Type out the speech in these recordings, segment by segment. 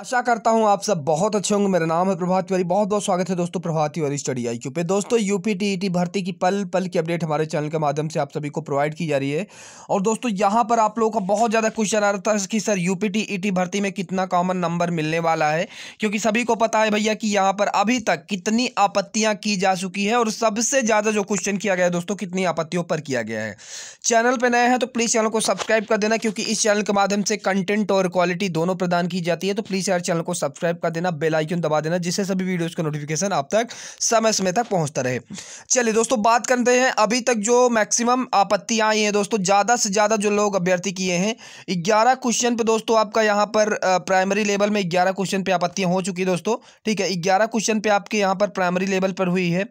आशा करता हूँ आप सब बहुत अच्छे होंगे मेरा नाम है प्रभात तिवारी बहुत बहुत स्वागत है दोस्तों Prabhat Tiwari study I Q पे दोस्तों यूपी टीईटी e भर्ती की पल पल की अपडेट हमारे चैनल के माध्यम से आप सभी को प्रोवाइड की जा रही है और दोस्तों यहाँ पर आप लोगों का बहुत ज़्यादा क्वेश्चन आ रहा था कि सर यू पी e भर्ती में कितना कॉमन नंबर मिलने वाला है क्योंकि सभी को पता है भैया कि यहाँ पर अभी तक कितनी आपत्तियाँ की जा चुकी हैं और सबसे ज़्यादा जो क्वेश्चन किया गया है दोस्तों कितनी आपत्तियों पर किया गया है चैनल पर नए हैं तो प्लीज़ चैनल को सब्सक्राइब कर देना क्योंकि इस चैनल के माध्यम से कंटेंट और क्वालिटी दोनों प्रदान की जाती है तो प्लीज़ यार चैनल को सब्सक्राइब कर देना बेल आइकन दबा देना जिससे सभी वीडियोज़ का नोटिफिकेशन आप तक समय समय तक पहुँचता रहे चलिए दोस्तों बात करते हैं अभी तक जो मैक्सिमम आपत्तियाँ आई हैं दोस्तों ज़्यादा से ज़्यादा जो लोग अभ्यर्थी किए हैं ग्यारह क्वेश्चन पर दोस्तों आपका यहाँ पर प्राइमरी लेवल में ग्यारह क्वेश्चन पर आपत्तियाँ हो चुकी दोस्तों ठीक है ग्यारह क्वेश्चन पर आपके यहाँ पर प्राइमरी लेवल पर हुई है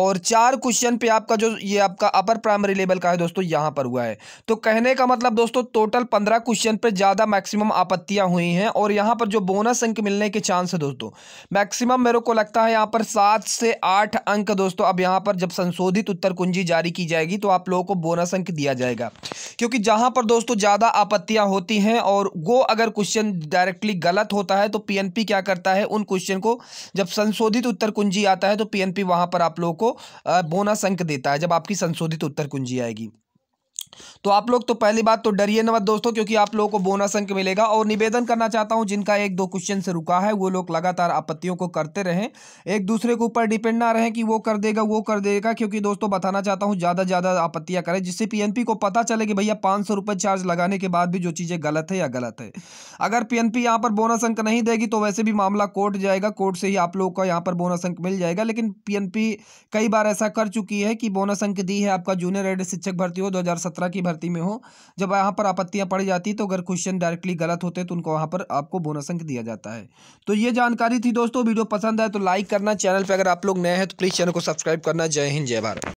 और चार क्वेश्चन पर आपका जो ये आपका अपर प्राइमरी लेवल का है दोस्तों यहाँ कहां पर हुआ है तो कहने का मतलब दोस्तों टोटल पंद्रह क्वेश्चन पर ज़्यादा मैक्सिमम आपत्तियां हुई हैं और यहां पर जो बोनस अंक मिलने के चांस है दोस्तों मैक्सिमम मेरे को लगता है यहां पर सात से आठ अंक दोस्तों अब यहां पर जब संशोधित उत्तर कुंजी जारी की जाएगी तो आप लोगों को बोनस अंक दिया जाएगा क्योंकि जहां पर दोस्तों ज़्यादा आपत्तियां होती हैं और वो अगर क्वेश्चन डायरेक्टली गलत होता है तो पीएनपी क्या करता है उन क्वेश्चन को जब संशोधित उत्तर कुंजी आता है तो पीएनपी वहां पर आप लोगों को बोनस अंक देता है जब आपकी संशोधित उत्तर कुंजी आएगी तो आप लोग तो पहली बात तो डरिए न मत दोस्तों क्योंकि आप लोगों को बोनस अंक मिलेगा और निवेदन करना चाहता हूँ जिनका एक दो क्वेश्चन से रुका है वो लोग लगातार आपत्तियों को करते रहें एक दूसरे के ऊपर डिपेंड ना रहें कि वो कर देगा वो कर देगा क्योंकि दोस्तों बताना चाहता हूँ ज़्यादा ज़्यादा आपत्तियाँ करें जिससे पीएनपी को पता चले कि भैया पाँच सौ चार्ज लगाने के बाद भी जो चीज़ें गलत है या गलत है अगर पीएनपी यहां पर बोनस अंक नहीं देगी तो वैसे भी मामला कोर्ट जाएगा कोर्ट से ही आप लोगों का यहाँ पर बोनस अंक मिल जाएगा लेकिन पीएनपी कई बार ऐसा कर चुकी है कि बोनस अंक दी है आपका जूनियर एड शिक्षक भर्ती हो दो की भर्ती शर्ती में हो जब यहाँ पर आपत्तियाँ पड़ जाती तो अगर क्वेश्चन डायरेक्टली गलत होते तो उनको वहाँ पर आपको बोनस अंक दिया जाता है तो ये जानकारी थी दोस्तों वीडियो पसंद आए तो लाइक करना चैनल पर अगर आप लोग नए हैं तो प्लीज़ चैनल को सब्सक्राइब करना जय हिंद जय भारत